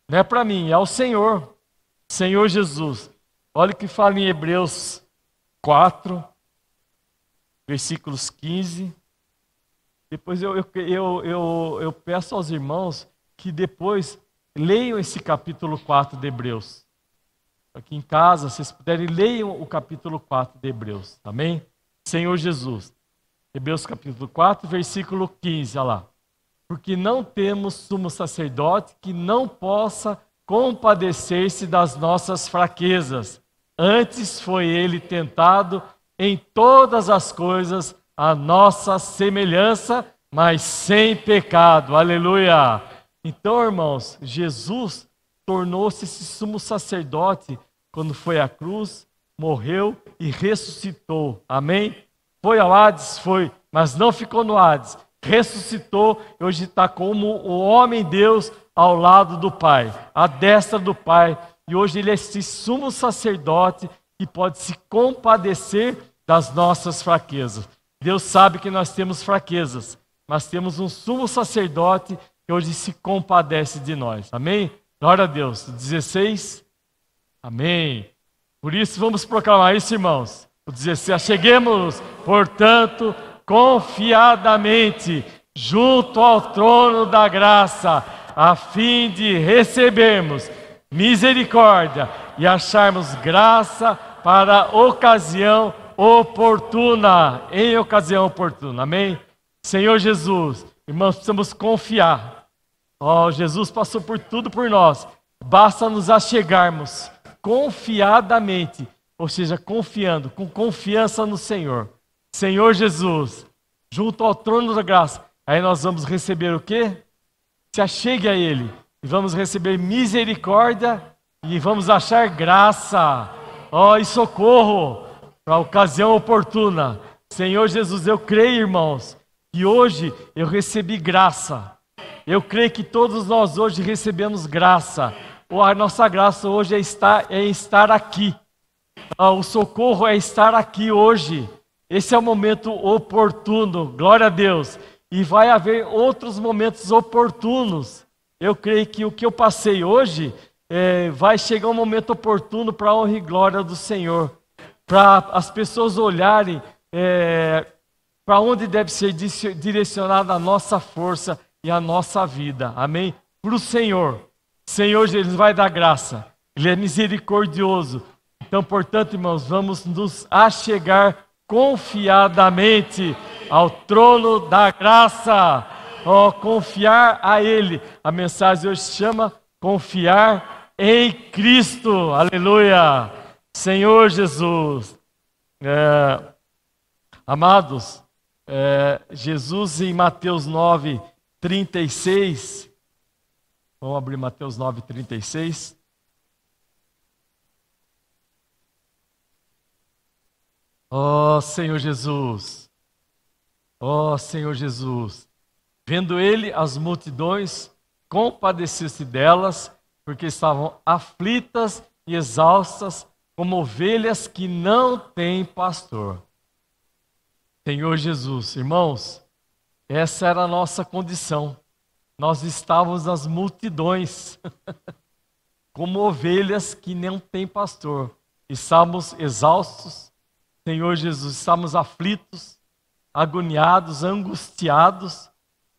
Não é para mim, é ao Senhor. Senhor Jesus. Olha o que fala em Hebreus 4, versículos 15. Depois eu, eu, eu, eu, eu peço aos irmãos que depois leiam esse capítulo 4 de Hebreus. Aqui em casa, se vocês puderem, leiam o capítulo 4 de Hebreus. Amém? Senhor Jesus. Hebreus capítulo 4, versículo 15, olha lá. Porque não temos sumo sacerdote que não possa compadecer-se das nossas fraquezas. Antes foi ele tentado em todas as coisas a nossa semelhança, mas sem pecado. Aleluia! Então, irmãos, Jesus tornou-se esse sumo sacerdote quando foi à cruz, morreu e ressuscitou. Amém? Foi ao Hades? Foi, mas não ficou no Hades. Ressuscitou e hoje está como o homem Deus ao lado do Pai, à destra do Pai. E hoje ele é esse sumo sacerdote que pode se compadecer das nossas fraquezas. Deus sabe que nós temos fraquezas, mas temos um sumo sacerdote que hoje se compadece de nós. Amém? Glória a Deus. 16. Amém. Por isso vamos proclamar isso, irmãos. O 16. Cheguemos, portanto, confiadamente junto ao trono da graça, a fim de recebermos misericórdia e acharmos graça para ocasião oportuna, em ocasião oportuna. Amém? Senhor Jesus, irmãos, precisamos confiar. Ó, oh, Jesus passou por tudo por nós. Basta nos achegarmos confiadamente, ou seja, confiando, com confiança no Senhor. Senhor Jesus, junto ao trono da graça. Aí nós vamos receber o quê? Se achegue a ele e vamos receber misericórdia e vamos achar graça ó, e socorro para a ocasião oportuna. Senhor Jesus, eu creio, irmãos, que hoje eu recebi graça. Eu creio que todos nós hoje recebemos graça. A nossa graça hoje é estar, é estar aqui. O socorro é estar aqui hoje. Esse é o momento oportuno, glória a Deus. E vai haver outros momentos oportunos. Eu creio que o que eu passei hoje é, vai chegar um momento oportuno para a honra e glória do Senhor, para as pessoas olharem é, para onde deve ser direcionada a nossa força e a nossa vida. Amém? Para o Senhor. Senhor, Ele vai dar graça. Ele é misericordioso. Então, portanto, irmãos, vamos nos achegar confiadamente ao trono da graça. Oh, confiar a Ele. A mensagem hoje chama confiar em Cristo. Aleluia! Senhor Jesus. É, amados, é, Jesus em Mateus 9, 36. Vamos abrir Mateus 9, 36. Ó oh, Senhor Jesus, ó oh, Senhor Jesus, vendo ele as multidões, compadeceu-se delas porque estavam aflitas e exaustas, como ovelhas que não têm pastor. Senhor Jesus, irmãos, essa era a nossa condição. Nós estávamos nas multidões, como ovelhas que não têm pastor. Estávamos exaustos, Senhor Jesus, estávamos aflitos, agoniados, angustiados,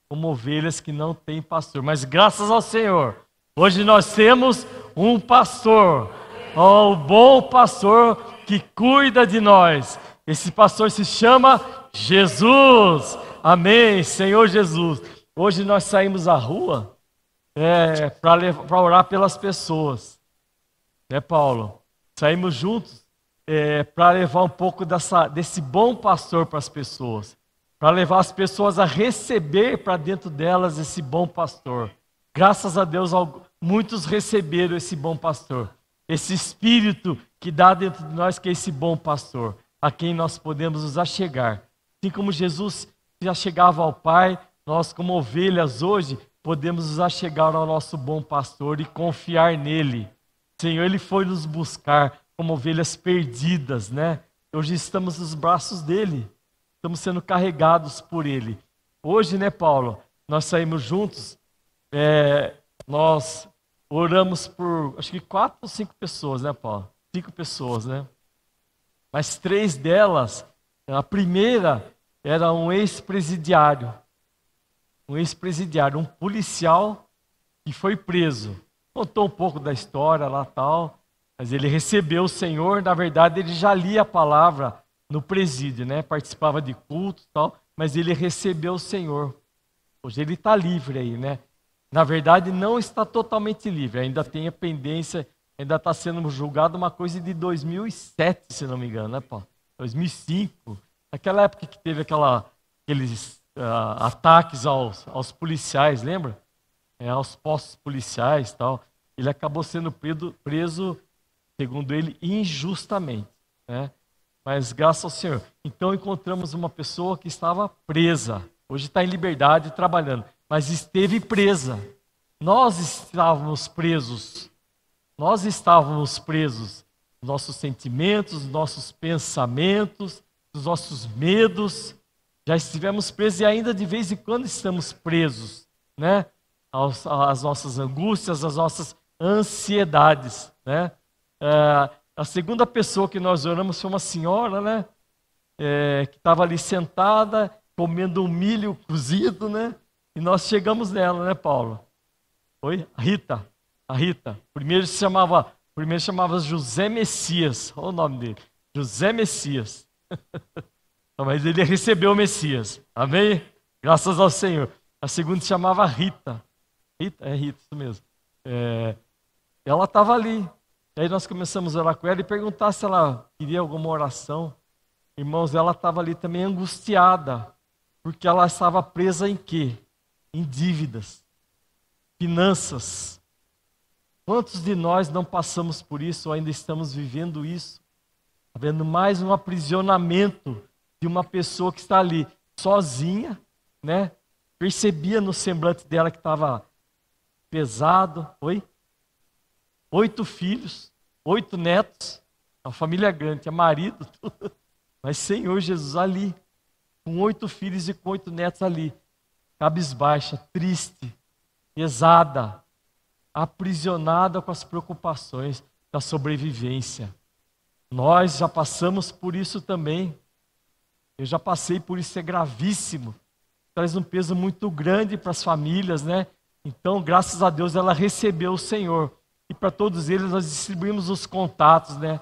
como ovelhas que não têm pastor. Mas graças ao Senhor, Hoje nós temos um pastor, ó, o bom pastor que cuida de nós. Esse pastor se chama Jesus. Amém, Senhor Jesus. Hoje nós saímos à rua é, para orar pelas pessoas, né, Paulo? Saímos juntos é, para levar um pouco dessa, desse bom pastor para as pessoas, para levar as pessoas a receber para dentro delas esse bom pastor. Graças a Deus, muitos receberam esse bom pastor, esse espírito que dá dentro de nós, que é esse bom pastor, a quem nós podemos nos achegar. Assim como Jesus já chegava ao Pai, nós, como ovelhas hoje, podemos nos achegar ao nosso bom pastor e confiar nele. Senhor, ele foi nos buscar como ovelhas perdidas, né? Hoje estamos nos braços dele, estamos sendo carregados por ele. Hoje, né, Paulo? Nós saímos juntos é, nós oramos por, acho que quatro ou cinco pessoas, né, Paulo? Cinco pessoas, né? Mas três delas, a primeira era um ex-presidiário, um ex-presidiário, um policial que foi preso. Contou um pouco da história lá tal, mas ele recebeu o Senhor, na verdade ele já lia a palavra no presídio, né? Participava de culto tal, mas ele recebeu o Senhor. Hoje ele está livre aí, né? na verdade, não está totalmente livre, ainda tem a pendência, ainda está sendo julgado uma coisa de 2007, se não me engano, né, Paulo? 2005, aquela época que teve aquela, aqueles uh, ataques aos, aos, policiais, lembra? É, aos postos policiais tal. Ele acabou sendo preso, preso segundo ele, injustamente, né? Mas graças ao Senhor. Então encontramos uma pessoa que estava presa, hoje está em liberdade trabalhando mas esteve presa. Nós estávamos presos. Nós estávamos presos. Nossos sentimentos, nossos pensamentos, os nossos medos. Já estivemos presos e ainda de vez em quando estamos presos, né? As nossas angústias, as nossas ansiedades, né? É, a segunda pessoa que nós oramos foi uma senhora, né? É, que estava ali sentada comendo um milho cozido, né? E nós chegamos nela, né, Paulo? Oi? A Rita. A Rita. Primeiro se chamava, primeiro se chamava José Messias. Olha o nome dele. José Messias. Mas ele recebeu o Messias. Amém? Graças ao Senhor. A segunda se chamava Rita. Rita? É Rita, isso mesmo. É, ela estava ali. Aí nós começamos a orar com ela e perguntar se ela queria alguma oração. Irmãos, ela estava ali também angustiada, porque ela estava presa em quê? em dívidas, finanças. Quantos de nós não passamos por isso ou ainda estamos vivendo isso? Havendo mais um aprisionamento de uma pessoa que está ali sozinha, né? Percebia no semblante dela que estava pesado, oi? Oito filhos, oito netos, uma família grande, é marido, tudo. mas Senhor Jesus ali, com oito filhos e com oito netos ali, cabisbaixa, triste, pesada, aprisionada com as preocupações da sobrevivência. Nós já passamos por isso também. Eu já passei por isso, é gravíssimo. Traz um peso muito grande para as famílias, né? Então, graças a Deus, ela recebeu o Senhor. E para todos eles, nós distribuímos os contatos, né?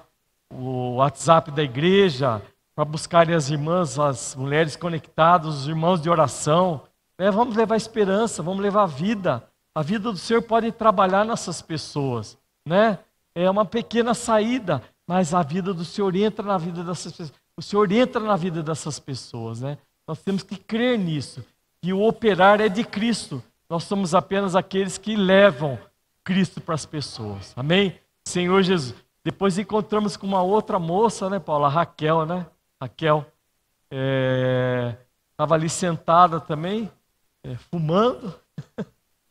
O WhatsApp da igreja, para buscarem as irmãs, as mulheres conectadas, os irmãos de oração, né? Vamos levar esperança, vamos levar vida. A vida do Senhor pode trabalhar nessas pessoas, né? É uma pequena saída, mas a vida do Senhor entra na vida dessas pessoas. O Senhor entra na vida dessas pessoas, né? Nós temos que crer nisso. E o operar é de Cristo. Nós somos apenas aqueles que levam Cristo para as pessoas. Amém? Senhor Jesus. Depois encontramos com uma outra moça, né, Paula? Raquel, né? Raquel. Estava é... ali sentada também. É, fumando.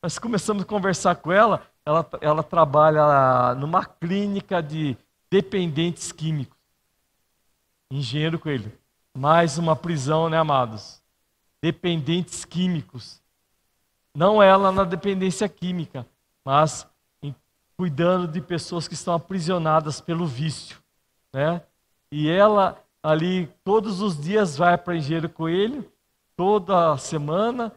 Nós começamos a conversar com ela. Ela, ela trabalha numa clínica de dependentes químicos. Engenheiro Coelho. Mais uma prisão, né, amados? Dependentes químicos. Não ela na dependência química, mas em, cuidando de pessoas que estão aprisionadas pelo vício. Né? E ela ali todos os dias vai para Engenheiro Coelho, toda semana,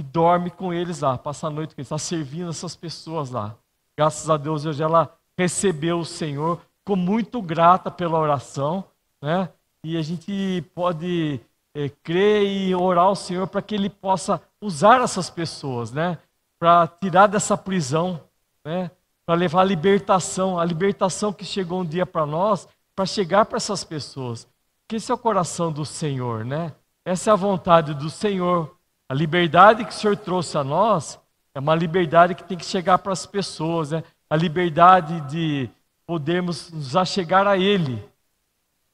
e dorme com eles lá, passa a noite com eles, está servindo essas pessoas lá. Graças a Deus, hoje ela recebeu o Senhor, ficou muito grata pela oração, né? E a gente pode é, crer e orar ao Senhor para que Ele possa usar essas pessoas, né? Para tirar dessa prisão, né? Para levar a libertação, a libertação que chegou um dia para nós, para chegar para essas pessoas. Que esse é o coração do Senhor, né? Essa é a vontade do Senhor a liberdade que o Senhor trouxe a nós é uma liberdade que tem que chegar para as pessoas, né? a liberdade de podermos nos achegar a Ele.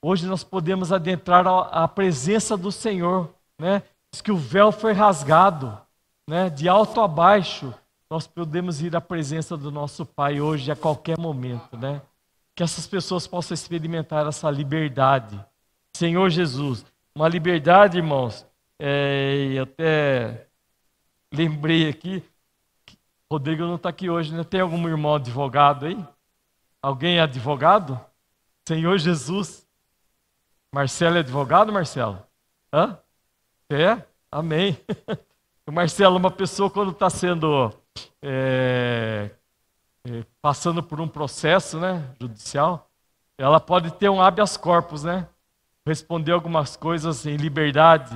Hoje nós podemos adentrar a presença do Senhor, né? Diz que o véu foi rasgado, né? De alto a baixo, nós podemos ir à presença do nosso Pai hoje a qualquer momento, né? Que essas pessoas possam experimentar essa liberdade. Senhor Jesus, uma liberdade, irmãos, é, e até lembrei aqui, Rodrigo não está aqui hoje, né? Tem algum irmão advogado aí? Alguém é advogado? Senhor Jesus. Marcelo é advogado, Marcelo? Hã? é? Amém. O Marcelo, é uma pessoa quando está sendo é, é, passando por um processo né, judicial, ela pode ter um habeas corpus, né? Responder algumas coisas em liberdade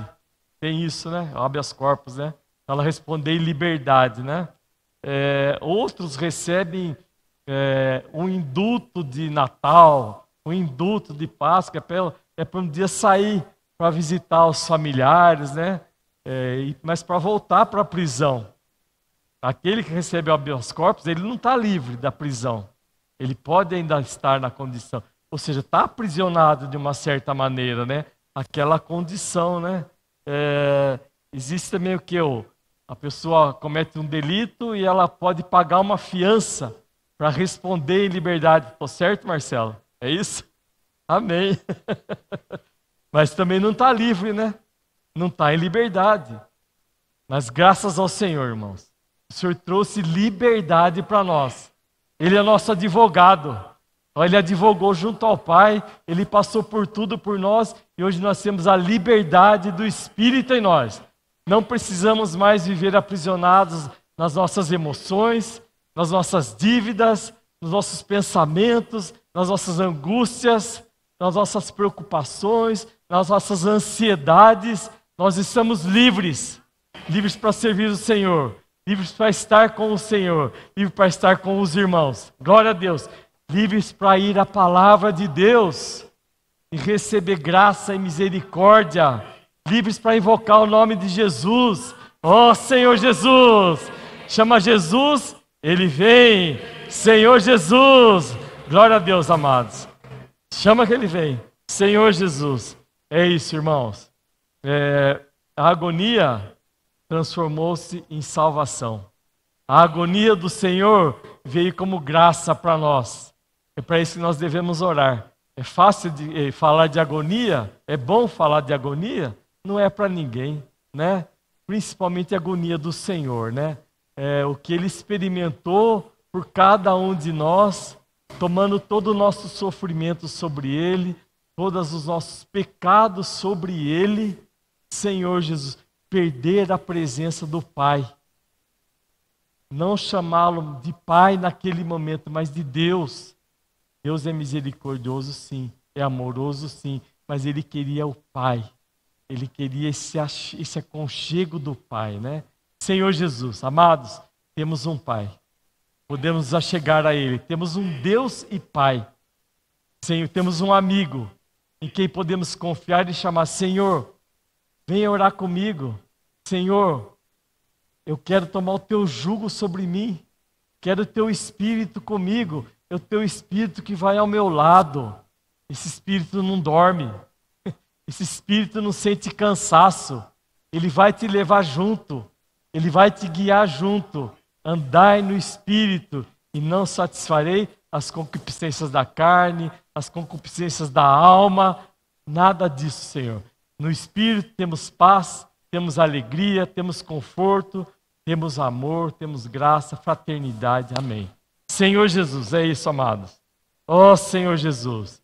tem isso, né? Habeas corpus, né? Ela responder em liberdade, né? É, outros recebem é, um induto de Natal, um induto de Páscoa, é para é um dia sair para visitar os familiares, né? É, mas para voltar para a prisão. Aquele que recebe o habeas corpus, ele não está livre da prisão. Ele pode ainda estar na condição. Ou seja, está aprisionado de uma certa maneira, né? Aquela condição, né? é, existe também o que? O, a pessoa comete um delito e ela pode pagar uma fiança para responder em liberdade. tô certo, Marcelo? É isso? Amém. Mas também não está livre, né? Não está em liberdade. Mas graças ao Senhor, irmãos, o Senhor trouxe liberdade para nós. Ele é nosso advogado. Então, ele advogou junto ao Pai, ele passou por tudo por nós e hoje nós temos a liberdade do Espírito em nós. Não precisamos mais viver aprisionados nas nossas emoções, nas nossas dívidas, nos nossos pensamentos, nas nossas angústias, nas nossas preocupações, nas nossas ansiedades. Nós estamos livres livres para servir o Senhor, livres para estar com o Senhor, livres para estar com os irmãos. Glória a Deus livres para ir à palavra de Deus e receber graça e misericórdia, livres para invocar o nome de Jesus. Ó oh, Senhor Jesus! Chama Jesus, ele vem. Senhor Jesus! Glória a Deus, amados. Chama que ele vem. Senhor Jesus. É isso, irmãos. É, a agonia transformou-se em salvação. A agonia do Senhor veio como graça para nós. É para isso que nós devemos orar. É fácil de, é, falar de agonia? É bom falar de agonia? Não é para ninguém, né? Principalmente a agonia do Senhor, né? É, o que ele experimentou por cada um de nós, tomando todo o nosso sofrimento sobre ele, todos os nossos pecados sobre ele, Senhor Jesus, perder a presença do Pai. Não chamá-lo de Pai naquele momento, mas de Deus. Deus é misericordioso, sim, é amoroso, sim, mas ele queria o Pai. Ele queria esse, esse aconchego do Pai, né? Senhor Jesus, amados, temos um Pai. Podemos chegar achegar a Ele. Temos um Deus e Pai. Senhor, temos um amigo em quem podemos confiar e chamar: Senhor, venha orar comigo. Senhor, eu quero tomar o teu jugo sobre mim. Quero o teu espírito comigo é o teu espírito que vai ao meu lado. Esse espírito não dorme. Esse espírito não sente cansaço. Ele vai te levar junto. Ele vai te guiar junto. Andai no espírito e não satisfarei as concupiscências da carne, as concupiscências da alma. Nada disso, Senhor. No espírito temos paz, temos alegria, temos conforto, temos amor, temos graça, fraternidade. Amém. Senhor Jesus, é isso, amados. Ó oh, Senhor Jesus,